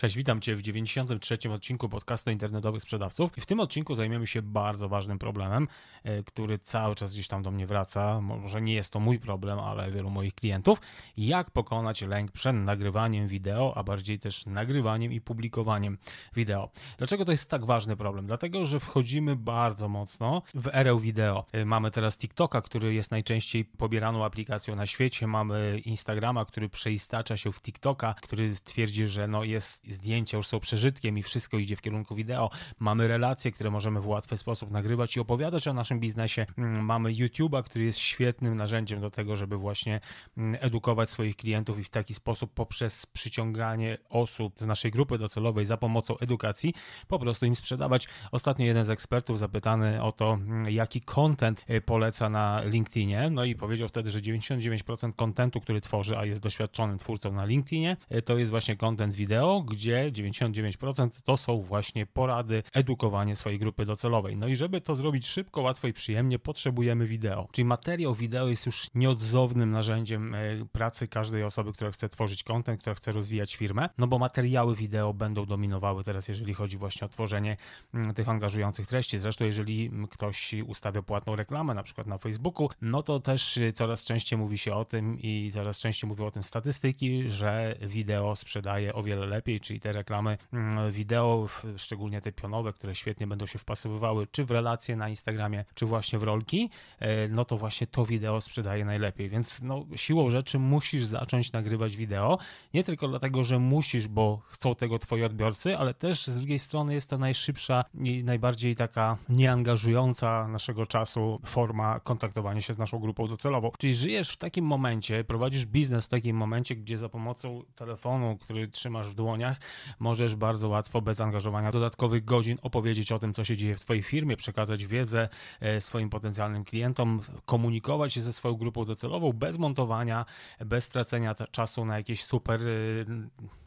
Cześć, witam Cię w 93. odcinku podcastu internetowych sprzedawców. I w tym odcinku zajmiemy się bardzo ważnym problemem, e, który cały czas gdzieś tam do mnie wraca. Może nie jest to mój problem, ale wielu moich klientów. Jak pokonać lęk przed nagrywaniem wideo, a bardziej też nagrywaniem i publikowaniem wideo. Dlaczego to jest tak ważny problem? Dlatego, że wchodzimy bardzo mocno w erę wideo. E, mamy teraz TikToka, który jest najczęściej pobieraną aplikacją na świecie. Mamy Instagrama, który przeistacza się w TikToka, który twierdzi, że no jest zdjęcia już są przeżytkiem i wszystko idzie w kierunku wideo. Mamy relacje, które możemy w łatwy sposób nagrywać i opowiadać o naszym biznesie. Mm, mamy YouTube'a, który jest świetnym narzędziem do tego, żeby właśnie mm, edukować swoich klientów i w taki sposób poprzez przyciąganie osób z naszej grupy docelowej za pomocą edukacji po prostu im sprzedawać. Ostatnio jeden z ekspertów zapytany o to, mm, jaki content y, poleca na LinkedInie, no i powiedział wtedy, że 99% kontentu, który tworzy, a jest doświadczonym twórcą na LinkedInie, y, to jest właśnie content wideo, gdzie 99% to są właśnie porady, edukowanie swojej grupy docelowej. No i żeby to zrobić szybko, łatwo i przyjemnie, potrzebujemy wideo. Czyli materiał wideo jest już nieodzownym narzędziem e, pracy każdej osoby, która chce tworzyć kontent, która chce rozwijać firmę, no bo materiały wideo będą dominowały teraz, jeżeli chodzi właśnie o tworzenie mm, tych angażujących treści. Zresztą, jeżeli ktoś ustawia płatną reklamę, na przykład na Facebooku, no to też e, coraz częściej mówi się o tym i coraz częściej mówią o tym statystyki, że wideo sprzedaje o wiele lepiej, czyli te reklamy mm, wideo, szczególnie te pionowe, które świetnie będą się wpasowywały czy w relacje na Instagramie, czy właśnie w rolki, e, no to właśnie to wideo sprzedaje najlepiej. Więc no, siłą rzeczy musisz zacząć nagrywać wideo, nie tylko dlatego, że musisz, bo chcą tego twoi odbiorcy, ale też z drugiej strony jest to najszybsza i najbardziej taka nieangażująca naszego czasu forma kontaktowania się z naszą grupą docelową. Czyli żyjesz w takim momencie, prowadzisz biznes w takim momencie, gdzie za pomocą telefonu, który trzymasz w dłoniach, godzinach. Możesz bardzo łatwo, bez angażowania dodatkowych godzin, opowiedzieć o tym, co się dzieje w Twojej firmie, przekazać wiedzę e, swoim potencjalnym klientom, komunikować się ze swoją grupą docelową bez montowania, bez stracenia czasu na jakieś super e,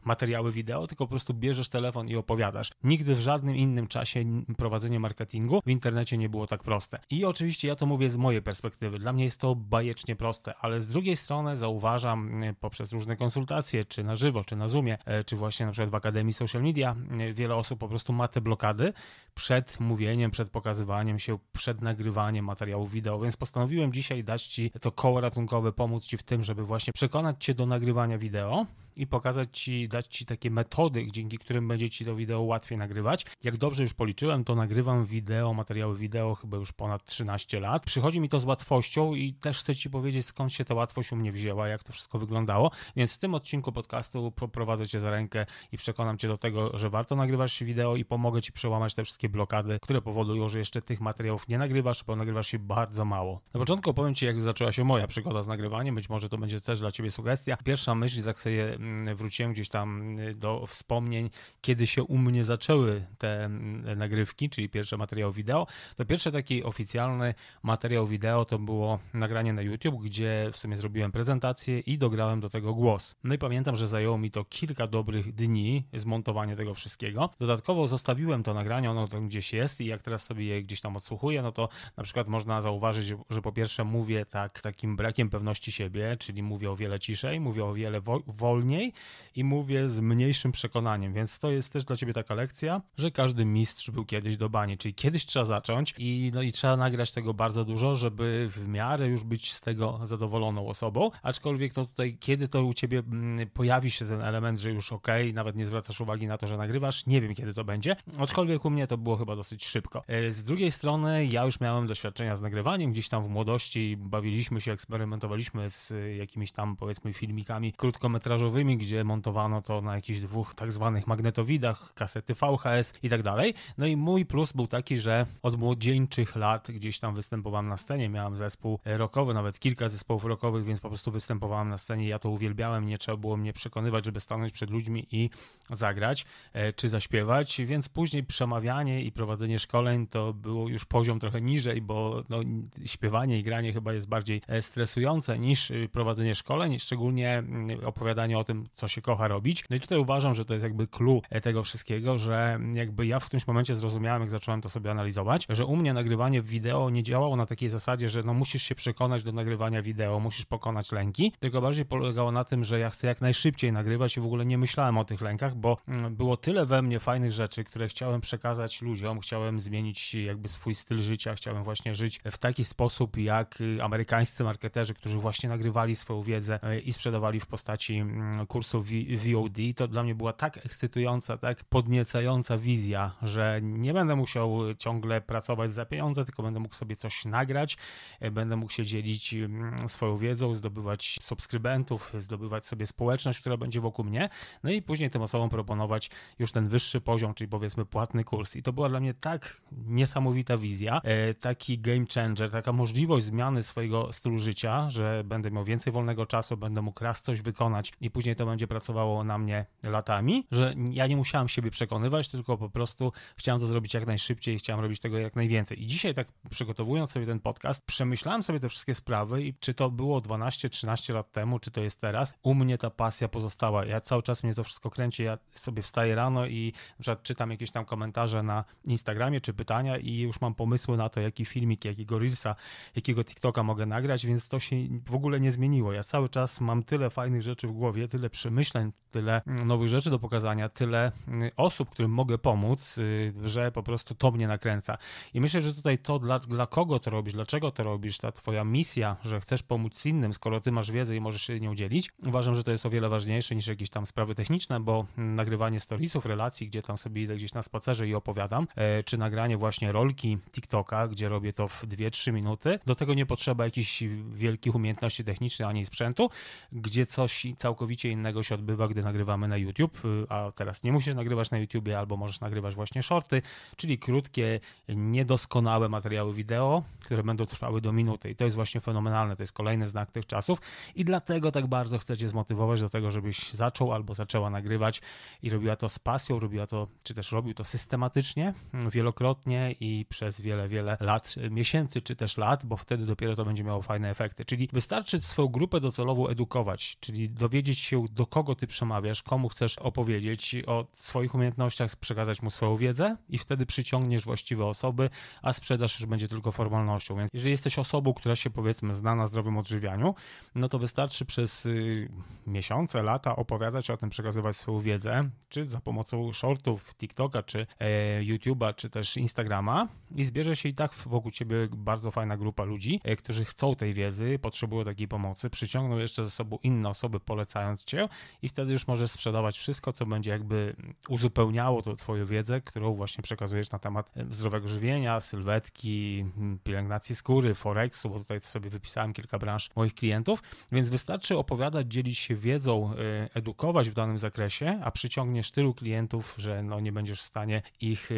materiały wideo, tylko po prostu bierzesz telefon i opowiadasz. Nigdy w żadnym innym czasie prowadzenie marketingu w internecie nie było tak proste. I oczywiście ja to mówię z mojej perspektywy. Dla mnie jest to bajecznie proste, ale z drugiej strony zauważam e, poprzez różne konsultacje, czy na żywo, czy na Zoomie, czy właśnie na przykład przed w Akademii Social Media. E, wiele osób po prostu ma te blokady przed mówieniem, przed pokazywaniem się, przed nagrywaniem materiału wideo, więc postanowiłem dzisiaj dać Ci to koło ratunkowe, pomóc Ci w tym, żeby właśnie przekonać Cię do nagrywania wideo i pokazać Ci, dać Ci takie metody, dzięki którym będzie Ci to wideo łatwiej nagrywać. Jak dobrze już policzyłem, to nagrywam wideo, materiały wideo chyba już ponad 13 lat. Przychodzi mi to z łatwością i też chcę Ci powiedzieć, skąd się ta łatwość u mnie wzięła, jak to wszystko wyglądało. Więc w tym odcinku podcastu prowadzę Cię za rękę i przekonam Cię do tego, że warto nagrywać wideo i pomogę Ci przełamać te wszystkie blokady, które powodują, że jeszcze tych materiałów nie nagrywasz, bo nagrywasz się bardzo mało. Na początku opowiem Ci, jak zaczęła się moja przygoda z nagrywaniem, być może to będzie też dla Ciebie sugestia. Pierwsza myśl, tak sobie Mm, wróciłem gdzieś tam y, do wspomnień, kiedy się u mnie zaczęły te mm, nagrywki, czyli pierwsze materiały wideo, to pierwszy taki oficjalny materiał wideo to było nagranie na YouTube, gdzie w sumie zrobiłem prezentację i dograłem do tego głos. No i pamiętam, że zajęło mi to kilka dobrych dni zmontowanie tego wszystkiego. Dodatkowo zostawiłem to nagranie, ono tam gdzieś jest i jak teraz sobie je gdzieś tam odsłuchuję, no to na przykład można zauważyć, że po pierwsze mówię tak takim brakiem pewności siebie, czyli mówię o wiele ciszej, mówię o wiele wo wolniej, mniej i mówię z mniejszym przekonaniem, więc to jest też dla ciebie taka lekcja, że każdy mistrz był kiedyś do bani, czyli kiedyś trzeba zacząć i, no, i trzeba nagrać tego bardzo dużo, żeby w miarę już być z tego zadowoloną osobą, aczkolwiek to no, tutaj, kiedy to u ciebie mm, pojawi się ten element, że już ok, nawet nie zwracasz uwagi na to, że nagrywasz, nie wiem kiedy to będzie, aczkolwiek u mnie to było chyba dosyć szybko. E, z drugiej strony ja już miałem doświadczenia z nagrywaniem, gdzieś tam w młodości bawiliśmy się, eksperymentowaliśmy z e, jakimiś tam powiedzmy filmikami krótkometrażowymi, gdzie montowano to na jakichś dwóch tak zwanych magnetowidach, kasety VHS i tak dalej. No i mój plus był taki, że od młodzieńczych lat gdzieś tam występowałem na scenie, miałem zespół rockowy, nawet kilka zespołów rockowych, więc po prostu występowałem na scenie, ja to uwielbiałem, nie trzeba było mnie przekonywać, żeby stanąć przed ludźmi i zagrać e, czy zaśpiewać, więc później przemawianie i prowadzenie szkoleń to było już poziom trochę niżej, bo no, śpiewanie i granie chyba jest bardziej e, stresujące niż y, prowadzenie szkoleń, szczególnie mm, opowiadanie o tym, tym, co się kocha robić. No i tutaj uważam, że to jest jakby clue e, tego wszystkiego, że jakby ja w którymś momencie zrozumiałem, jak zacząłem to sobie analizować, że u mnie nagrywanie wideo nie działało na takiej zasadzie, że no musisz się przekonać do nagrywania wideo, musisz pokonać lęki, tylko bardziej polegało na tym, że ja chcę jak najszybciej nagrywać i w ogóle nie myślałem o tych lękach, bo mm, było tyle we mnie fajnych rzeczy, które chciałem przekazać ludziom, chciałem zmienić jakby swój styl życia, chciałem właśnie żyć w taki sposób jak y, amerykańscy marketerzy, którzy właśnie nagrywali swoją wiedzę y, i sprzedawali w postaci mm, kursów VOD, to dla mnie była tak ekscytująca, tak podniecająca wizja, że nie będę musiał ciągle pracować za pieniądze, tylko będę mógł sobie coś nagrać, będę mógł się dzielić mm, swoją wiedzą, zdobywać subskrybentów, zdobywać sobie społeczność, która będzie wokół mnie, no i później tym osobom proponować już ten wyższy poziom, czyli powiedzmy płatny kurs. I to była dla mnie tak niesamowita wizja, e, taki game changer, taka możliwość zmiany swojego stylu życia, że będę miał więcej wolnego czasu, będę mógł raz coś wykonać i później później to będzie pracowało na mnie latami, że ja nie musiałem siebie przekonywać, tylko po prostu chciałem to zrobić jak najszybciej, chciałem robić tego jak najwięcej. I dzisiaj tak przygotowując sobie ten podcast, przemyślałem sobie te wszystkie sprawy i czy to było 12-13 lat temu, czy to jest teraz, u mnie ta pasja pozostała. Ja cały czas mnie to wszystko kręci, ja sobie wstaję rano i na przykład czytam jakieś tam komentarze na Instagramie czy pytania i już mam pomysły na to, jaki filmik, jakiego Reelsa, jakiego TikToka mogę nagrać, więc to się w ogóle nie zmieniło. Ja cały czas mam tyle fajnych rzeczy w głowie, tyle tyle przemyśleń, tyle mm, nowych rzeczy do pokazania, tyle mm, osób, którym mogę pomóc, y, że po prostu to mnie nakręca. I myślę, że tutaj to, dla, dla kogo to robisz, dlaczego to robisz, ta twoja misja, że chcesz pomóc innym, skoro ty masz wiedzę i możesz się nią dzielić, uważam, że to jest o wiele ważniejsze niż jakieś tam sprawy techniczne, bo mm, nagrywanie storiesów, relacji, gdzie tam sobie idę gdzieś na spacerze i opowiadam, e, czy nagranie właśnie rolki TikToka, gdzie robię to w 2-3 minuty, do tego nie potrzeba jakichś wielkich umiejętności technicznych ani sprzętu, gdzie coś całkowicie innego się odbywa, gdy nagrywamy na YouTube, a teraz nie musisz nagrywać na YouTube, albo możesz nagrywać właśnie shorty, czyli krótkie, niedoskonałe materiały wideo, które będą trwały do minuty. I to jest właśnie fenomenalne, to jest kolejny znak tych czasów i dlatego tak bardzo chcę Cię zmotywować do tego, żebyś zaczął albo zaczęła nagrywać i robiła to z pasją, robiła to, czy też robił to systematycznie, wielokrotnie i przez wiele, wiele lat, miesięcy czy też lat, bo wtedy dopiero to będzie miało fajne efekty. Czyli wystarczy swoją grupę docelową edukować, czyli dowiedzieć do kogo ty przemawiasz, komu chcesz opowiedzieć o swoich umiejętnościach, przekazać mu swoją wiedzę i wtedy przyciągniesz właściwe osoby, a sprzedaż już będzie tylko formalnością. Więc jeżeli jesteś osobą, która się powiedzmy zna na zdrowym odżywianiu, no to wystarczy przez y, miesiące, lata opowiadać o tym, przekazywać swoją wiedzę, czy za pomocą shortów, TikToka, czy y, YouTube'a, czy też Instagrama i zbierze się i tak wokół ciebie bardzo fajna grupa ludzi, y, którzy chcą tej wiedzy, potrzebują takiej pomocy, przyciągną jeszcze ze sobą inne osoby, polecając cię i wtedy już możesz sprzedawać wszystko, co będzie jakby uzupełniało to twoją wiedzę, którą właśnie przekazujesz na temat e, zdrowego żywienia, sylwetki, hmm, pielęgnacji skóry, forexu, bo tutaj sobie wypisałem kilka branż moich klientów, więc wystarczy opowiadać, dzielić się wiedzą, e, edukować w danym zakresie, a przyciągniesz tylu klientów, że no nie będziesz w stanie ich e,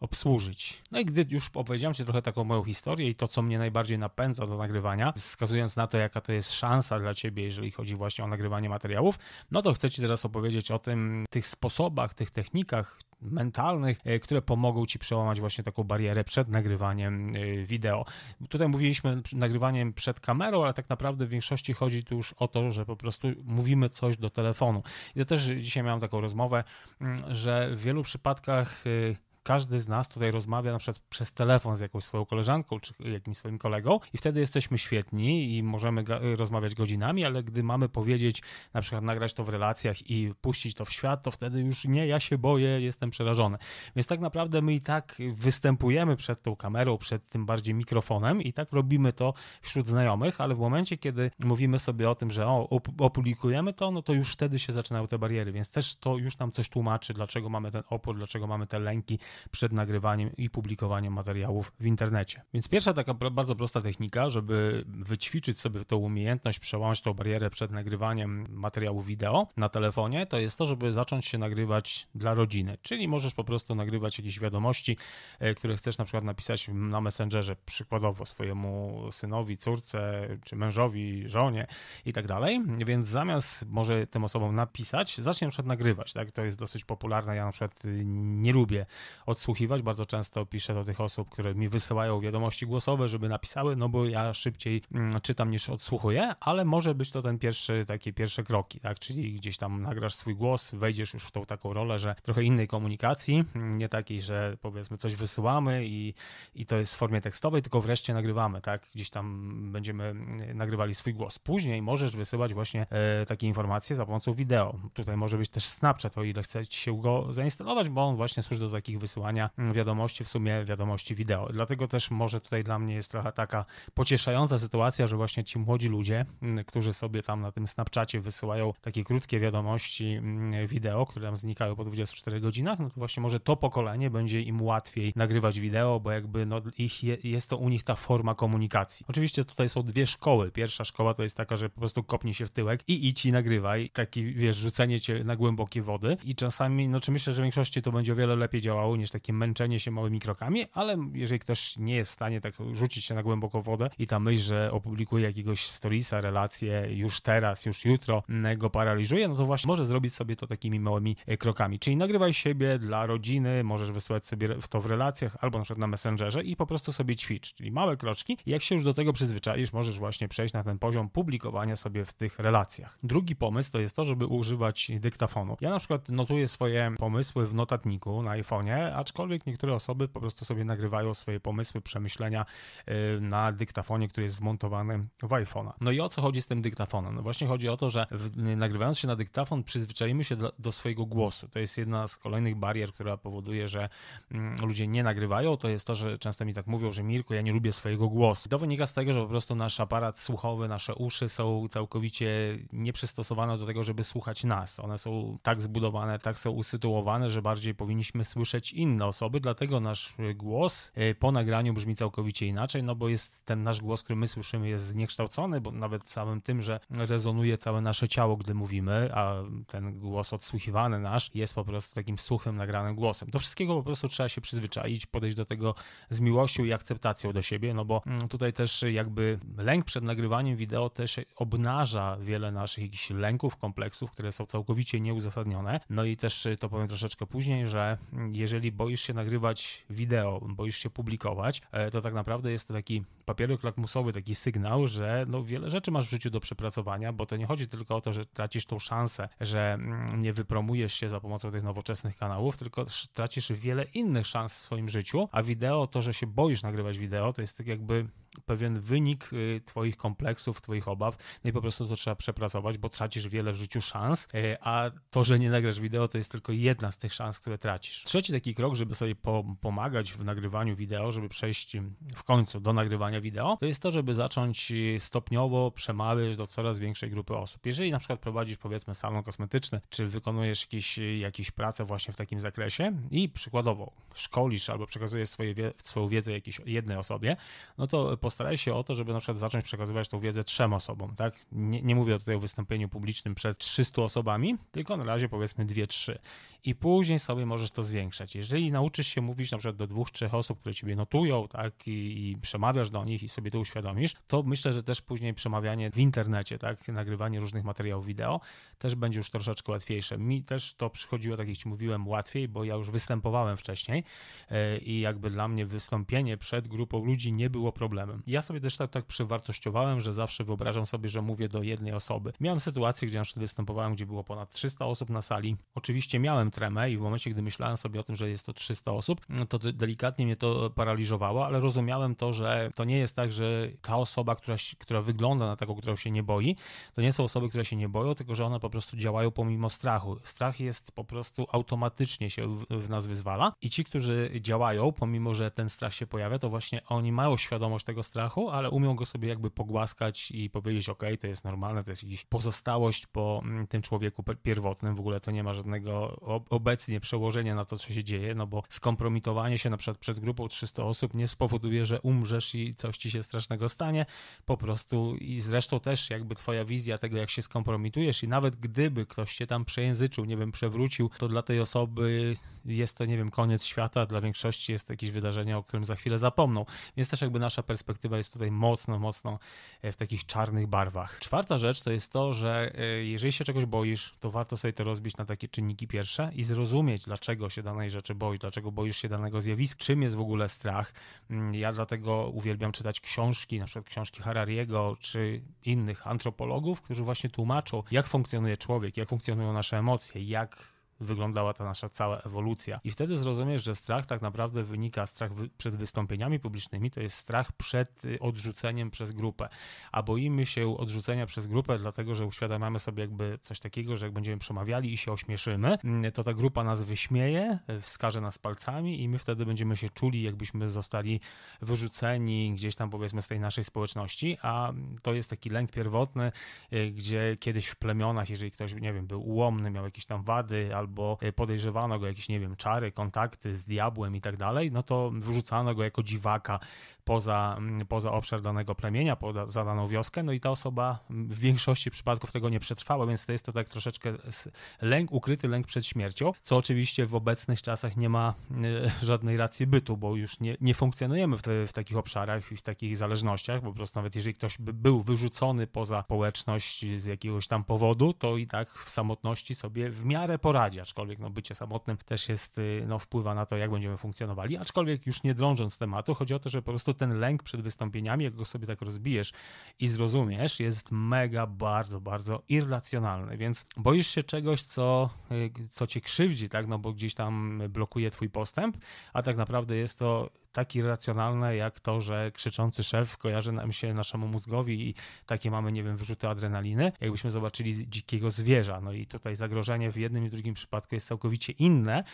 obsłużyć. No i gdy już opowiedziałem ci trochę taką moją historię i to, co mnie najbardziej napędza do nagrywania, wskazując na to, jaka to jest szansa dla ciebie, jeżeli chodzi właśnie o nagrywanie materiału, materiałów, no to chcę Ci teraz opowiedzieć o tym, tych sposobach, tych technikach, mentalnych, e, które pomogą ci przełamać właśnie taką barierę przed nagrywaniem e, wideo. Tutaj mówiliśmy nagrywaniem przed kamerą, ale tak naprawdę w większości chodzi tu już o to, że po prostu mówimy coś do telefonu. I to też dzisiaj miałem taką rozmowę, mm, że w wielu przypadkach e, każdy z nas tutaj rozmawia na przykład przez telefon z jakąś swoją koleżanką czy jakimś swoim kolegą i wtedy jesteśmy świetni i możemy y, rozmawiać godzinami, ale gdy mamy powiedzieć, na przykład nagrać to w relacjach i puścić to w świat, to wtedy już nie, ja się boję, jestem przerażony. Więc tak naprawdę my i tak występujemy przed tą kamerą, przed tym bardziej mikrofonem i tak robimy to wśród znajomych, ale w momencie, kiedy mówimy sobie o tym, że o, opublikujemy to, no to już wtedy się zaczynają te bariery, więc też to już nam coś tłumaczy, dlaczego mamy ten opór, dlaczego mamy te lęki, przed nagrywaniem i publikowaniem materiałów w internecie. Więc pierwsza taka bardzo prosta technika, żeby wyćwiczyć sobie tą umiejętność, przełamać tą barierę przed nagrywaniem materiału wideo na telefonie, to jest to, żeby zacząć się nagrywać dla rodziny. Czyli możesz po prostu nagrywać jakieś wiadomości, e, które chcesz na przykład napisać na Messengerze, przykładowo swojemu synowi, córce, czy mężowi, żonie i tak dalej. Więc zamiast może tym osobom napisać, zacznie na przykład nagrywać. Tak? To jest dosyć popularne. Ja na przykład nie lubię odsłuchiwać. Bardzo często piszę do tych osób, które mi wysyłają wiadomości głosowe, żeby napisały, no bo ja szybciej mm, czytam niż odsłuchuję, ale może być to ten pierwszy, takie pierwsze kroki, tak? Czyli gdzieś tam nagrasz swój głos, wejdziesz już w tą taką rolę, że trochę innej komunikacji, nie takiej, że powiedzmy coś wysyłamy i, i to jest w formie tekstowej, tylko wreszcie nagrywamy, tak? Gdzieś tam będziemy mm, nagrywali swój głos. Później możesz wysyłać właśnie e, takie informacje za pomocą wideo. Tutaj może być też Snapchat, o ile chce ci się go zainstalować, bo on właśnie służy do takich wysyłań wysyłania mm, wiadomości, w sumie wiadomości wideo. Dlatego też może tutaj dla mnie jest trochę taka pocieszająca sytuacja, że właśnie ci młodzi ludzie, mm, którzy sobie tam na tym Snapchacie wysyłają takie krótkie wiadomości mm, wideo, które tam znikają po 24 godzinach, no to właśnie może to pokolenie będzie im łatwiej nagrywać wideo, bo jakby no ich je, jest to u nich ta forma komunikacji. Oczywiście tutaj są dwie szkoły. Pierwsza szkoła to jest taka, że po prostu kopnij się w tyłek i idź i nagrywaj. Taki, wiesz, rzucenie cię na głębokie wody i czasami, no czy myślę, że w większości to będzie o wiele lepiej działało niż takie męczenie się małymi krokami, ale jeżeli ktoś nie jest w stanie tak rzucić się na głęboką wodę i ta myśl, że opublikuje jakiegoś storiesa, relację już teraz, już jutro go paraliżuje, no to właśnie może zrobić sobie to takimi małymi e, krokami. Czyli nagrywaj siebie dla rodziny, możesz wysłać sobie w to w relacjach albo na przykład na Messengerze i po prostu sobie ćwicz, czyli małe kroczki. Jak się już do tego przyzwyczaisz, możesz właśnie przejść na ten poziom publikowania sobie w tych relacjach. Drugi pomysł to jest to, żeby używać dyktafonu. Ja na przykład notuję swoje pomysły w notatniku na iPhone'ie, aczkolwiek niektóre osoby po prostu sobie nagrywają swoje pomysły, przemyślenia y, na dyktafonie, który jest wmontowany w iPhone'a. No i o co chodzi z tym dyktafonem? No właśnie chodzi o to, że nagrywając się na dyktafon przyzwyczajimy się do, do swojego głosu. To jest jedna z kolejnych barier, która powoduje, że mm, ludzie nie nagrywają, to jest to, że często mi tak mówią, że Mirko, ja nie lubię swojego głosu. To wynika z tego, że po prostu nasz aparat słuchowy, nasze uszy są całkowicie nieprzystosowane do tego, żeby słuchać nas. One są tak zbudowane, tak są usytuowane, że bardziej powinniśmy słyszeć inne osoby, dlatego nasz e, głos e, po nagraniu brzmi całkowicie inaczej, no bo jest ten nasz głos, który my słyszymy, jest zniekształcony, bo nawet samym tym, że rezonuje całe nasze ciało, gdy mówimy, a ten głos odsłuchiwany nasz jest po prostu takim suchym, nagranym głosem. Do wszystkiego po prostu trzeba się przyzwyczaić, podejść do tego z miłością i akceptacją do siebie, no bo mm, tutaj też jakby lęk przed nagrywaniem wideo też obnaża wiele naszych jakichś lęków, kompleksów, które są całkowicie nieuzasadnione. No i też to powiem troszeczkę później, że jeżeli jeżeli boisz się nagrywać wideo, boisz się publikować, e, to tak naprawdę jest to taki papierek lakmusowy, taki sygnał, że no wiele rzeczy masz w życiu do przepracowania, bo to nie chodzi tylko o to, że tracisz tą szansę, że mm, nie wypromujesz się za pomocą tych nowoczesnych kanałów, tylko tracisz wiele innych szans w swoim życiu, a wideo, to, że się boisz nagrywać wideo, to jest tak jakby pewien wynik y, Twoich kompleksów, Twoich obaw, no i po prostu to trzeba przepracować, bo tracisz wiele w życiu szans, y, a to, że nie nagrasz wideo, to jest tylko jedna z tych szans, które tracisz. Trzeci taki krok, żeby sobie po pomagać w nagrywaniu wideo, żeby przejść y, w końcu do nagrywania wideo, to jest to, żeby zacząć stopniowo przemawiać do coraz większej grupy osób. Jeżeli na przykład prowadzisz powiedzmy salon kosmetyczny, czy wykonujesz jakieś, jakieś prace właśnie w takim zakresie i przykładowo szkolisz albo przekazujesz swoje, swoją wiedzę jakiejś jednej osobie, no to po postaraj się o to, żeby na przykład zacząć przekazywać tą wiedzę trzem osobom, tak? Nie, nie mówię tutaj o wystąpieniu publicznym przed 300 osobami, tylko na razie powiedzmy 2-3 i później sobie możesz to zwiększać. Jeżeli nauczysz się mówić na przykład do dwóch, trzech osób, które ciebie notują, tak, i, i przemawiasz do nich i sobie to uświadomisz, to myślę, że też później przemawianie w internecie, tak, nagrywanie różnych materiałów wideo też będzie już troszeczkę łatwiejsze. Mi też to przychodziło, tak jak ci mówiłem, łatwiej, bo ja już występowałem wcześniej e, i jakby dla mnie wystąpienie przed grupą ludzi nie było problemem. Ja sobie też tak, tak przewartościowałem, że zawsze wyobrażam sobie, że mówię do jednej osoby. Miałem sytuację, gdzie na przykład występowałem, gdzie było ponad 300 osób na sali. Oczywiście miałem tremę i w momencie, gdy myślałem sobie o tym, że jest to 300 osób, no to delikatnie mnie to paraliżowało, ale rozumiałem to, że to nie jest tak, że ta osoba, która, która wygląda na taką, którą się nie boi, to nie są osoby, które się nie boją, tylko że one po prostu działają pomimo strachu. Strach jest po prostu automatycznie się w, w nas wyzwala i ci, którzy działają, pomimo że ten strach się pojawia, to właśnie oni mają świadomość tego, tego strachu, ale umią go sobie jakby pogłaskać i powiedzieć, ok, to jest normalne, to jest jakaś pozostałość po mm, tym człowieku pierwotnym, w ogóle to nie ma żadnego obecnie przełożenia na to, co się dzieje, no bo skompromitowanie się na przykład przed grupą 300 osób nie spowoduje, że umrzesz i coś ci się strasznego stanie, po prostu i zresztą też jakby twoja wizja tego, jak się skompromitujesz i nawet gdyby ktoś cię tam przejęzyczył, nie wiem, przewrócił, to dla tej osoby jest to, nie wiem, koniec świata, dla większości jest jakieś wydarzenie, o którym za chwilę zapomną, więc też jakby nasza perspektywa perspektywa jest tutaj mocno, mocno e, w takich czarnych barwach. Czwarta rzecz to jest to, że e, jeżeli się czegoś boisz, to warto sobie to rozbić na takie czynniki pierwsze i zrozumieć, dlaczego się danej rzeczy boisz, dlaczego boisz się danego zjawiska, czym jest w ogóle strach. Mm, ja dlatego uwielbiam czytać książki, na przykład książki Harariego czy innych antropologów, którzy właśnie tłumaczą, jak funkcjonuje człowiek, jak funkcjonują nasze emocje, jak wyglądała ta nasza cała ewolucja. I wtedy zrozumiesz, że strach tak naprawdę wynika, strach przed wystąpieniami publicznymi, to jest strach przed y, odrzuceniem przez grupę. A boimy się odrzucenia przez grupę, dlatego że uświadamiamy sobie jakby coś takiego, że jak będziemy przemawiali i się ośmieszymy, mm, to ta grupa nas wyśmieje, y, wskaże nas palcami i my wtedy będziemy się czuli, jakbyśmy zostali wyrzuceni gdzieś tam powiedzmy z tej naszej społeczności, a to jest taki lęk pierwotny, y, gdzie kiedyś w plemionach, jeżeli ktoś, nie wiem, był ułomny, miał jakieś tam wady albo albo e, podejrzewano go jakieś, nie wiem, czary, kontakty z diabłem i tak dalej, no to wyrzucano go jako dziwaka poza, mm, poza obszar danego plemienia, poza daną wioskę, no i ta osoba w większości przypadków tego nie przetrwała, więc to jest to tak troszeczkę lęk, ukryty lęk przed śmiercią, co oczywiście w obecnych czasach nie ma e, żadnej racji bytu, bo już nie, nie funkcjonujemy w, w takich obszarach i w takich zależnościach, bo po prostu nawet jeżeli ktoś by był wyrzucony poza społeczność z jakiegoś tam powodu, to i tak w samotności sobie w miarę poradzi, aczkolwiek no, bycie samotnym też jest, y, no, wpływa na to, jak będziemy funkcjonowali, aczkolwiek już nie drążąc tematu, chodzi o to, że po prostu ten lęk przed wystąpieniami, jak go sobie tak rozbijesz i zrozumiesz, jest mega, bardzo, bardzo irracjonalny. Więc boisz się czegoś, co, y, co cię krzywdzi, tak? No bo gdzieś tam blokuje twój postęp, a tak naprawdę jest to tak irracjonalne jak to, że krzyczący szef kojarzy nam się naszemu mózgowi i takie mamy, nie wiem, wyrzuty adrenaliny, jakbyśmy zobaczyli dzikiego zwierza. No i tutaj zagrożenie w jednym i drugim przypadku jest całkowicie inne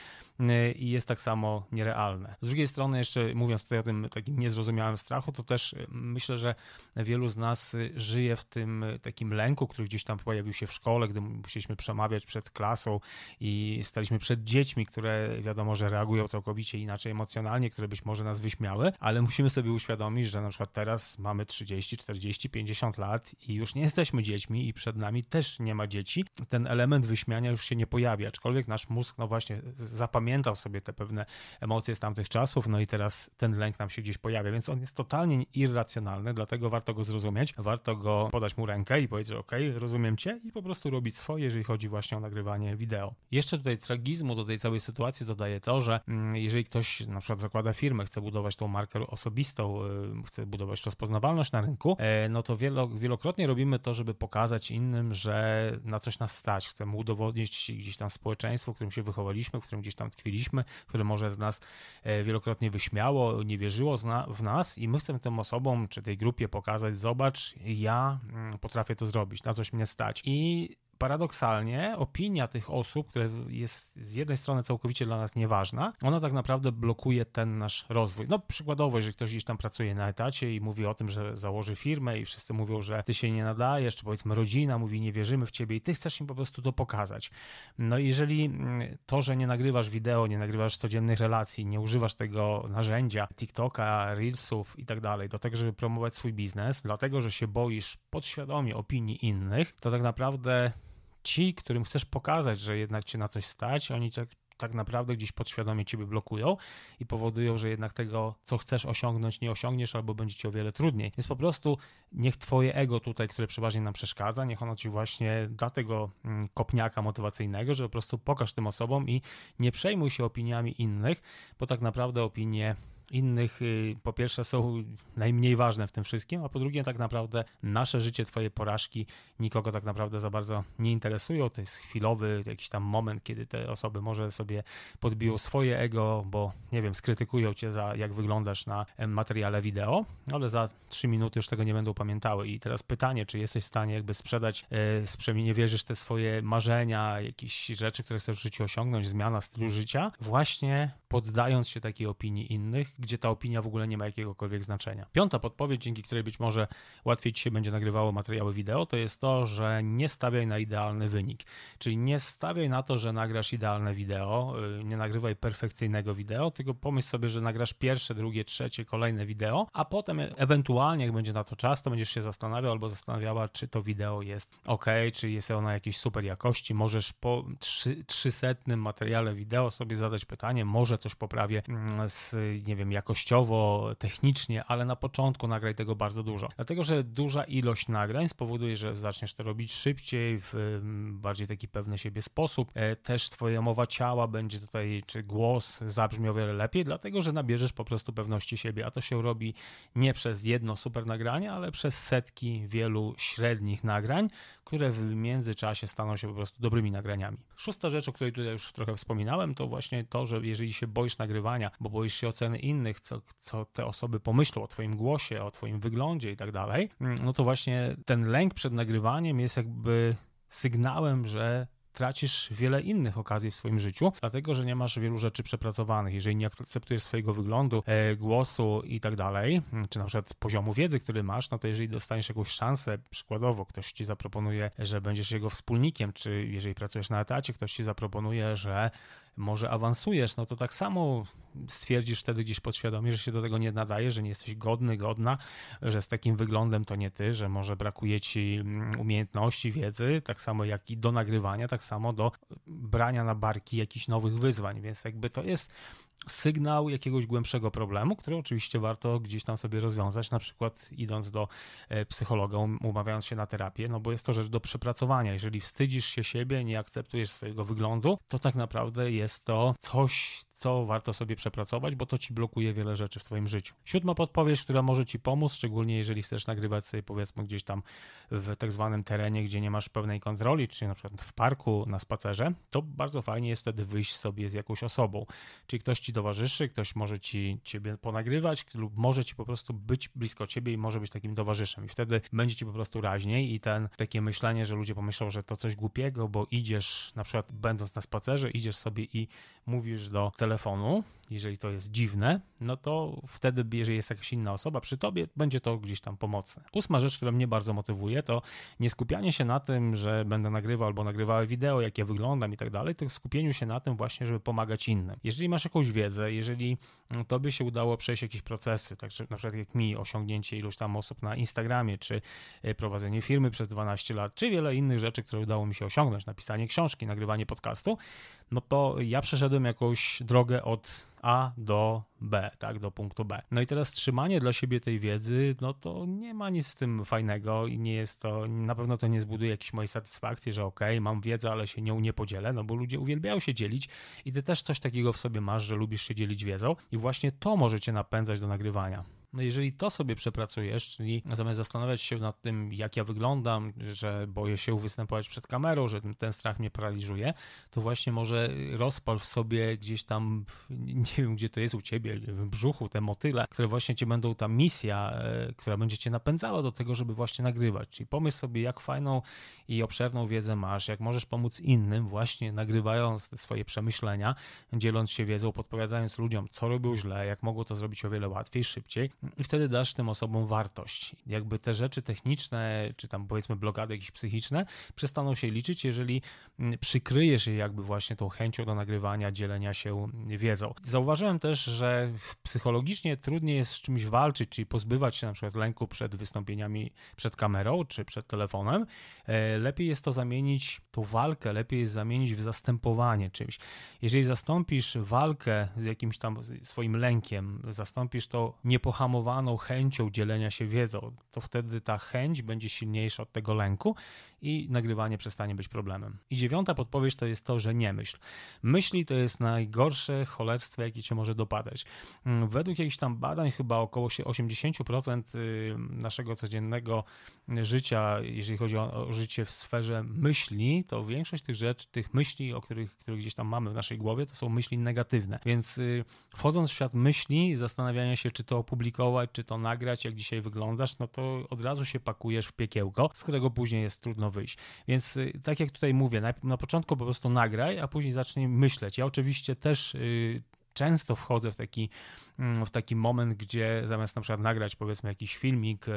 y, i jest tak samo nierealne. Z drugiej strony, jeszcze mówiąc tutaj o tym takim niezrozumiałym strachu, to też y, myślę, że wielu z nas y, żyje w tym takim lęku, który gdzieś tam pojawił się w szkole, gdy musieliśmy przemawiać przed klasą i staliśmy przed dziećmi, które wiadomo, że reagują całkowicie inaczej emocjonalnie, które być może nas wyśmiały, ale musimy sobie uświadomić, że na przykład teraz mamy 30, 40, 50 lat i już nie jesteśmy dziećmi i przed nami też nie ma dzieci. Ten element wyśmiania już się nie pojawia, aczkolwiek nasz mózg, no właśnie, zapamiętał sobie te pewne emocje z tamtych czasów, no i teraz ten lęk nam się gdzieś pojawia, więc on jest totalnie irracjonalny, dlatego warto go zrozumieć, warto go podać mu rękę i powiedzieć, ok, rozumiem cię i po prostu robić swoje, jeżeli chodzi właśnie o nagrywanie wideo. Jeszcze tutaj tragizmu do tej całej sytuacji dodaje to, że mm, jeżeli ktoś na przykład zakłada firmę, chce budować tą markę osobistą, y, chce budować rozpoznawalność na rynku, e, no to wielokrotnie robimy to, żeby pokazać innym, że na coś nas stać. Chcemy udowodnić gdzieś tam społeczeństwo, w którym się wychowaliśmy, w którym gdzieś tam tkwiliśmy, które może z nas e, wielokrotnie wyśmiało, nie wierzyło w nas i my chcemy tym osobom czy tej grupie pokazać, zobacz, ja mm, potrafię to zrobić, na coś mnie stać. I paradoksalnie opinia tych osób, które jest z jednej strony całkowicie dla nas nieważna, ona tak naprawdę blokuje ten nasz rozwój. No przykładowo, jeżeli ktoś gdzieś tam pracuje na etacie i mówi o tym, że założy firmę i wszyscy mówią, że ty się nie nadajesz, czy powiedzmy rodzina mówi, nie wierzymy w ciebie i ty chcesz im po prostu to pokazać. No jeżeli mm, to, że nie nagrywasz wideo, nie nagrywasz codziennych relacji, nie używasz tego narzędzia TikToka, Reelsów i tak dalej, do tego, żeby promować swój biznes, dlatego, że się boisz podświadomie opinii innych, to tak naprawdę ci, którym chcesz pokazać, że jednak cię na coś stać, oni tak, tak naprawdę gdzieś podświadomie ciebie blokują i powodują, że jednak tego, co chcesz osiągnąć, nie osiągniesz albo będzie ci o wiele trudniej. Więc po prostu niech twoje ego tutaj, które przeważnie nam przeszkadza, niech ono ci właśnie da tego mm, kopniaka motywacyjnego, że po prostu pokaż tym osobom i nie przejmuj się opiniami innych, bo tak naprawdę opinie innych y, po pierwsze są najmniej ważne w tym wszystkim, a po drugie tak naprawdę nasze życie, twoje porażki nikogo tak naprawdę za bardzo nie interesują. To jest chwilowy jakiś tam moment, kiedy te osoby może sobie podbiją swoje ego, bo nie wiem, skrytykują cię za jak wyglądasz na materiale wideo, ale za trzy minuty już tego nie będą pamiętały. I teraz pytanie, czy jesteś w stanie jakby sprzedać, e, sprzęgnie wierzysz te swoje marzenia, jakieś rzeczy, które chcesz w życiu osiągnąć, zmiana stylu życia, właśnie poddając się takiej opinii innych, gdzie ta opinia w ogóle nie ma jakiegokolwiek znaczenia. Piąta podpowiedź, dzięki której być może łatwiej ci się będzie nagrywało materiały wideo, to jest to, że nie stawiaj na idealny wynik. Czyli nie stawiaj na to, że nagrasz idealne wideo, y, nie nagrywaj perfekcyjnego wideo, tylko pomyśl sobie, że nagrasz pierwsze, drugie, trzecie, kolejne wideo, a potem ewentualnie, jak będzie na to czas, to będziesz się zastanawiał albo zastanawiała, czy to wideo jest ok, czy jest ona jakiejś super jakości. Możesz po trzysetnym materiale wideo sobie zadać pytanie, może coś poprawię mm, z, nie wiem, jakościowo, technicznie, ale na początku nagraj tego bardzo dużo. Dlatego, że duża ilość nagrań spowoduje, że zaczniesz to robić szybciej, w mm, bardziej taki pewny siebie sposób. E, też twoja mowa ciała będzie tutaj, czy głos zabrzmi o wiele lepiej, dlatego, że nabierzesz po prostu pewności siebie, a to się robi nie przez jedno super nagranie, ale przez setki wielu średnich nagrań, które w międzyczasie staną się po prostu dobrymi nagraniami. Szósta rzecz, o której tutaj już trochę wspominałem, to właśnie to, że jeżeli się boisz nagrywania, bo boisz się oceny innych, co, co te osoby pomyślą o twoim głosie, o twoim wyglądzie i tak dalej, mm, no to właśnie ten lęk przed nagrywaniem jest jakby sygnałem, że tracisz wiele innych okazji w swoim życiu, dlatego że nie masz wielu rzeczy przepracowanych. Jeżeli nie akceptujesz swojego wyglądu, e, głosu i tak dalej, mm, czy na przykład poziomu wiedzy, który masz, no to jeżeli dostaniesz jakąś szansę, przykładowo ktoś ci zaproponuje, że będziesz jego wspólnikiem, czy jeżeli pracujesz na etacie, ktoś ci zaproponuje, że może awansujesz, no to tak samo stwierdzisz wtedy gdzieś podświadomie, że się do tego nie nadaje, że nie jesteś godny, godna, że z takim wyglądem to nie ty, że może brakuje ci mm, umiejętności, wiedzy, tak samo jak i do nagrywania, tak samo do brania na barki jakichś nowych wyzwań, więc jakby to jest sygnał jakiegoś głębszego problemu, który oczywiście warto gdzieś tam sobie rozwiązać, na przykład idąc do e, psychologa, um, umawiając się na terapię, no bo jest to rzecz do przepracowania. Jeżeli wstydzisz się siebie, nie akceptujesz swojego wyglądu, to tak naprawdę jest to coś, co warto sobie przepracować, bo to ci blokuje wiele rzeczy w twoim życiu. Siódma podpowiedź, która może ci pomóc, szczególnie jeżeli chcesz nagrywać sobie powiedzmy gdzieś tam w tak zwanym terenie, gdzie nie masz pewnej kontroli, czyli na przykład w parku, na spacerze, to bardzo fajnie jest wtedy wyjść sobie z jakąś osobą. Czyli ktoś ci towarzyszy, ktoś może ci ciebie ponagrywać lub może ci po prostu być blisko ciebie i może być takim towarzyszem i wtedy będzie ci po prostu raźniej i ten takie myślenie, że ludzie pomyślą, że to coś głupiego, bo idziesz na przykład będąc na spacerze, idziesz sobie i mówisz do telefonu la fin, jeżeli to jest dziwne, no to wtedy, jeżeli jest jakaś inna osoba przy tobie, będzie to gdzieś tam pomocne. Ósma rzecz, która mnie bardzo motywuje, to nie skupianie się na tym, że będę nagrywał albo nagrywała wideo, jak ja wyglądam i tak dalej, tylko skupieniu się na tym właśnie, żeby pomagać innym. Jeżeli masz jakąś wiedzę, jeżeli mm, tobie się udało przejść jakieś procesy, tak na przykład jak mi osiągnięcie iluś tam osób na Instagramie, czy e, prowadzenie firmy przez 12 lat, czy wiele innych rzeczy, które udało mi się osiągnąć, napisanie książki, nagrywanie podcastu, no to ja przeszedłem jakąś drogę od a do B, tak, do punktu B. No i teraz trzymanie dla siebie tej wiedzy, no to nie ma nic w tym fajnego i nie jest to, na pewno to nie zbuduje jakiejś mojej satysfakcji, że okej, okay, mam wiedzę, ale się nią nie podzielę, no bo ludzie uwielbiają się dzielić i ty też coś takiego w sobie masz, że lubisz się dzielić wiedzą i właśnie to może cię napędzać do nagrywania. No jeżeli to sobie przepracujesz, czyli zamiast zastanawiać się nad tym, jak ja wyglądam, że boję się występować przed kamerą, że ten strach mnie paraliżuje, to właśnie może rozpal w sobie gdzieś tam, nie wiem gdzie to jest u ciebie, w brzuchu, te motyle, które właśnie ci będą ta misja, e, która będzie cię napędzała do tego, żeby właśnie nagrywać. Czyli pomyśl sobie, jak fajną i obszerną wiedzę masz, jak możesz pomóc innym, właśnie nagrywając te swoje przemyślenia, dzieląc się wiedzą, podpowiadając ludziom, co robią źle, jak mogą to zrobić o wiele łatwiej, szybciej i wtedy dasz tym osobom wartość. Jakby te rzeczy techniczne, czy tam powiedzmy blokady jakieś psychiczne, przestaną się liczyć, jeżeli mm, przykryjesz je jakby właśnie tą chęcią do nagrywania, dzielenia się wiedzą. Zauważyłem też, że psychologicznie trudniej jest z czymś walczyć, czyli pozbywać się na przykład lęku przed wystąpieniami przed kamerą czy przed telefonem, E, lepiej jest to zamienić, tą walkę lepiej jest zamienić w zastępowanie czymś. Jeżeli zastąpisz walkę z jakimś tam swoim lękiem, zastąpisz to niepohamowaną chęcią dzielenia się wiedzą, to wtedy ta chęć będzie silniejsza od tego lęku i nagrywanie przestanie być problemem. I dziewiąta podpowiedź to jest to, że nie myśl. Myśli to jest najgorsze cholerstwo, jakie cię może dopadać. Mm, według jakichś tam badań chyba około 80% y, naszego codziennego życia, jeżeli chodzi o życie w sferze myśli, to większość tych rzeczy, tych myśli, o których, których gdzieś tam mamy w naszej głowie, to są myśli negatywne. Więc y, wchodząc w świat myśli, zastanawiania się, czy to opublikować, czy to nagrać, jak dzisiaj wyglądasz, no to od razu się pakujesz w piekiełko, z którego później jest trudno wyjść. Więc y, tak jak tutaj mówię, na, na początku po prostu nagraj, a później zacznij myśleć. Ja oczywiście też y, często wchodzę w taki, mm, w taki moment, gdzie zamiast na przykład nagrać powiedzmy jakiś filmik, e,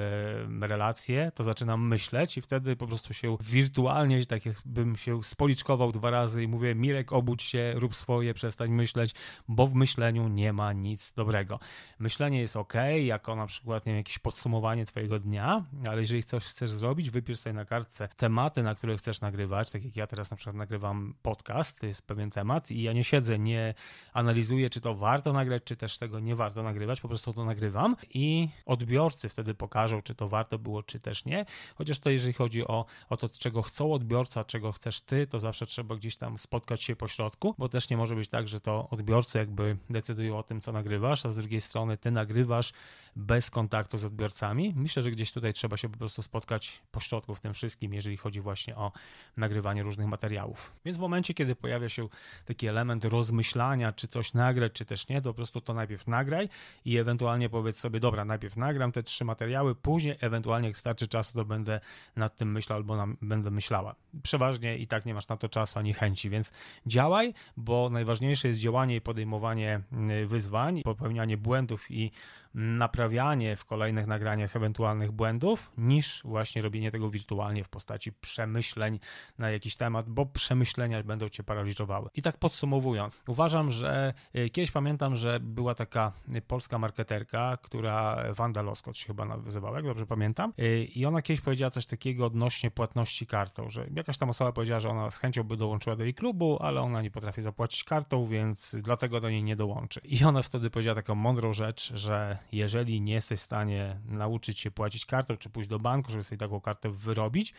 relację, to zaczynam myśleć i wtedy po prostu się wirtualnie, tak jakbym się spoliczkował dwa razy i mówię Mirek obudź się, rób swoje, przestań myśleć, bo w myśleniu nie ma nic dobrego. Myślenie jest ok, jako na przykład nie wiem, jakieś podsumowanie twojego dnia, ale jeżeli coś chcesz zrobić, wypisz sobie na kartce tematy, na które chcesz nagrywać, tak jak ja teraz na przykład nagrywam podcast, to jest pewien temat i ja nie siedzę, nie analizuję decyduje, czy to warto nagrać, czy też tego nie warto nagrywać, po prostu to nagrywam i odbiorcy wtedy pokażą, czy to warto było, czy też nie. Chociaż to jeżeli chodzi o, o to, czego chcą odbiorca, czego chcesz ty, to zawsze trzeba gdzieś tam spotkać się po środku, bo też nie może być tak, że to odbiorcy jakby decydują o tym, co nagrywasz, a z drugiej strony ty nagrywasz bez kontaktu z odbiorcami. Myślę, że gdzieś tutaj trzeba się po prostu spotkać po środku w tym wszystkim, jeżeli chodzi właśnie o nagrywanie różnych materiałów. Więc w momencie, kiedy pojawia się taki element rozmyślania, czy coś nagrać, nagrać, czy też nie, to po prostu to najpierw nagraj i ewentualnie powiedz sobie, dobra, najpierw nagram te trzy materiały, później ewentualnie jak starczy czasu, to będę nad tym myślał albo będę myślała. Przeważnie i tak nie masz na to czasu ani chęci, więc działaj, bo najważniejsze jest działanie i podejmowanie y, wyzwań, popełnianie błędów i naprawianie w kolejnych nagraniach ewentualnych błędów, niż właśnie robienie tego wirtualnie w postaci przemyśleń na jakiś temat, bo przemyślenia będą cię paraliżowały. I tak podsumowując, uważam, że y, Kiedyś pamiętam, że była taka polska marketerka, która Wanda Loskot się chyba nazywała, jak dobrze pamiętam, y, i ona kiedyś powiedziała coś takiego odnośnie płatności kartą, że jakaś tam osoba powiedziała, że ona z chęcią by dołączyła do jej klubu, ale ona nie potrafi zapłacić kartą, więc dlatego do niej nie dołączy. I ona wtedy powiedziała taką mądrą rzecz, że jeżeli nie jesteś w stanie nauczyć się płacić kartą, czy pójść do banku, żeby sobie taką kartę wyrobić,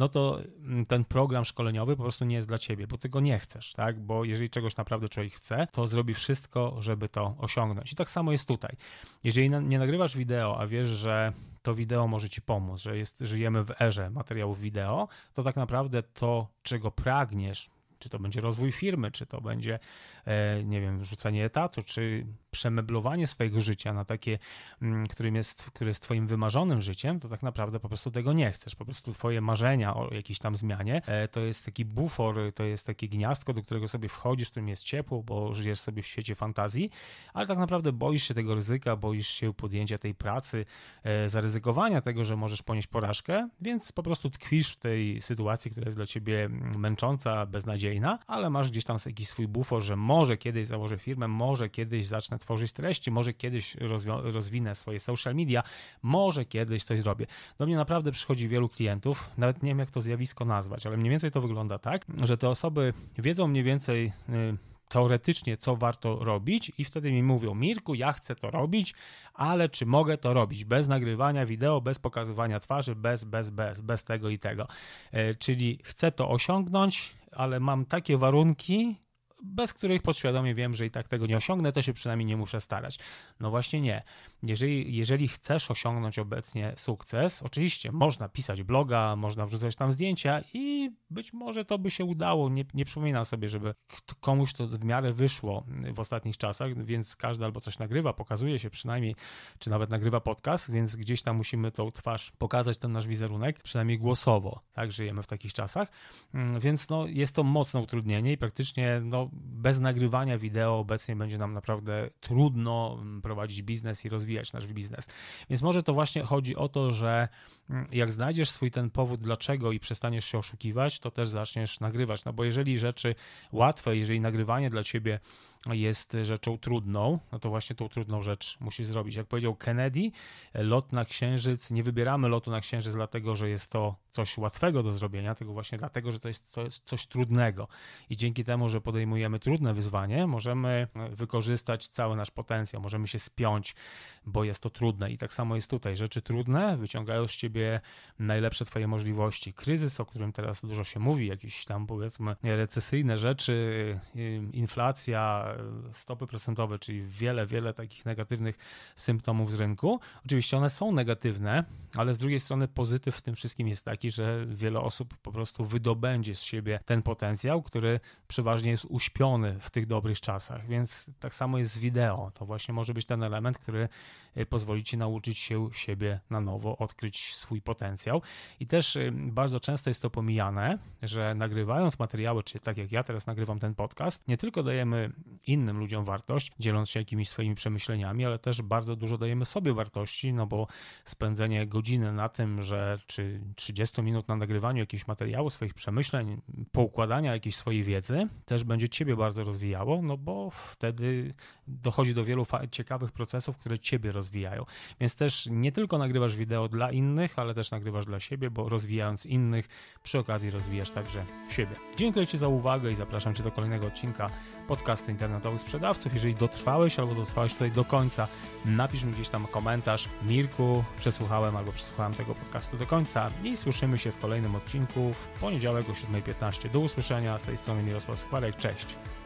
no to mm, ten program szkoleniowy po prostu nie jest dla ciebie, bo tego nie chcesz, tak? Bo jeżeli czegoś naprawdę człowiek chce, to zrobi wszystko, żeby to osiągnąć. I tak samo jest tutaj. Jeżeli nie nagrywasz wideo, a wiesz, że to wideo może ci pomóc, że jest, żyjemy w erze materiałów wideo, to tak naprawdę to, czego pragniesz, czy to będzie rozwój firmy, czy to będzie, e, nie wiem, wrzucanie etatu, czy przemeblowanie swojego życia na takie, mm, którym jest, które jest twoim wymarzonym życiem, to tak naprawdę po prostu tego nie chcesz. Po prostu twoje marzenia o jakiejś tam zmianie e, to jest taki bufor, to jest takie gniazdko, do którego sobie wchodzisz, w którym jest ciepło, bo żyjesz sobie w świecie fantazji, ale tak naprawdę boisz się tego ryzyka, boisz się podjęcia tej pracy, e, zaryzykowania tego, że możesz ponieść porażkę, więc po prostu tkwisz w tej sytuacji, która jest dla ciebie mm, męcząca, beznadziejna, beznadziejna, ale masz gdzieś tam jakiś swój bufor, że może kiedyś założę firmę, może kiedyś zacznę tworzyć treści, może kiedyś rozwinę swoje social media, może kiedyś coś zrobię. Do mnie naprawdę przychodzi wielu klientów, nawet nie wiem jak to zjawisko nazwać, ale mniej więcej to wygląda tak, że te osoby wiedzą mniej więcej, yy, teoretycznie, co warto robić, i wtedy mi mówią: Mirku, ja chcę to robić, ale czy mogę to robić bez nagrywania wideo, bez pokazywania twarzy, bez, bez, bez, bez tego i tego. E, czyli chcę to osiągnąć, ale mam takie warunki, bez których podświadomie wiem, że i tak tego nie osiągnę, to się przynajmniej nie muszę starać. No właśnie nie jeżeli, jeżeli chcesz osiągnąć obecnie sukces, oczywiście można pisać bloga, można wrzucać tam zdjęcia i być może to by się udało. Nie, nie przypominam sobie, żeby komuś to w miarę wyszło w ostatnich czasach, więc każdy albo coś nagrywa, pokazuje się przynajmniej, czy nawet nagrywa podcast, więc gdzieś tam musimy tą twarz pokazać, ten nasz wizerunek, przynajmniej głosowo, tak, żyjemy w takich czasach, mm, więc no, jest to mocne utrudnienie i praktycznie no, bez nagrywania wideo obecnie będzie nam naprawdę trudno mm, prowadzić biznes i rozwijać rozwijać nasz biznes. Więc może to właśnie chodzi o to, że mm, jak znajdziesz swój ten powód, dlaczego i przestaniesz się oszukiwać, to też zaczniesz nagrywać. No bo jeżeli rzeczy łatwe, jeżeli nagrywanie dla ciebie jest rzeczą trudną, no to właśnie tą trudną rzecz musi zrobić. Jak powiedział Kennedy, lot na Księżyc, nie wybieramy lotu na Księżyc dlatego, że jest to coś łatwego do zrobienia, tylko właśnie dlatego, że to jest, to jest coś trudnego. I dzięki temu, że podejmujemy trudne wyzwanie, możemy wykorzystać cały nasz potencjał, możemy się spiąć, bo jest to trudne. I tak samo jest tutaj. Rzeczy trudne wyciągają z ciebie najlepsze twoje możliwości. Kryzys, o którym teraz dużo się mówi, jakieś tam powiedzmy recesyjne rzeczy, y, inflacja, stopy procentowe, czyli wiele, wiele takich negatywnych symptomów z rynku. Oczywiście one są negatywne, ale z drugiej strony pozytyw w tym wszystkim jest taki, że wiele osób po prostu wydobędzie z siebie ten potencjał, który przeważnie jest uśpiony w tych dobrych czasach. Więc tak samo jest z wideo. To właśnie może być ten element, który E, pozwolić ci nauczyć się siebie na nowo, odkryć swój potencjał. I też e, bardzo często jest to pomijane, że nagrywając materiały, czy tak jak ja teraz nagrywam ten podcast, nie tylko dajemy innym ludziom wartość, dzieląc się jakimiś swoimi przemyśleniami, ale też bardzo dużo dajemy sobie wartości, no bo spędzenie godziny na tym, że czy 30 minut na nagrywaniu jakiegoś materiału, swoich przemyśleń, poukładania jakiejś swojej wiedzy, też będzie ciebie bardzo rozwijało, no bo wtedy dochodzi do wielu ciekawych procesów, które ciebie rozwijają rozwijają. Więc też nie tylko nagrywasz wideo dla innych, ale też nagrywasz dla siebie, bo rozwijając innych, przy okazji rozwijasz także siebie. Dziękuję Ci za uwagę i zapraszam Cię do kolejnego odcinka podcastu internetowych sprzedawców. Jeżeli dotrwałeś albo dotrwałeś tutaj do końca, napisz mi gdzieś tam komentarz. Mirku, przesłuchałem albo przesłuchałem tego podcastu do końca i słyszymy się w kolejnym odcinku w poniedziałek o 7.15. Do usłyszenia, z tej strony Mirosław Skwarek, cześć!